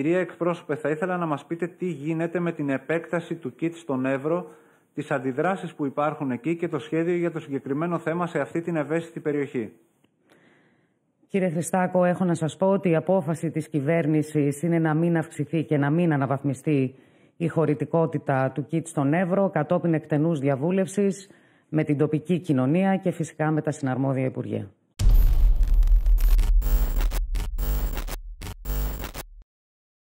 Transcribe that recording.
Κυρία εκπρόσωπε, θα ήθελα να μας πείτε τι γίνεται με την επέκταση του ΚΙΤ στον Εύρο, τις αντιδράσεις που υπάρχουν εκεί και το σχέδιο για το συγκεκριμένο θέμα σε αυτή την ευαίσθητη περιοχή. Κύριε Χριστάκο, έχω να σας πω ότι η απόφαση της κυβέρνησης είναι να μην αυξηθεί και να μην αναβαθμιστεί η χωρητικότητα του ΚΙΤ στον Εύρο κατόπιν εκτενούς διαβούλευσης με την τοπική κοινωνία και φυσικά με τα συναρμόδια Υπουργεία.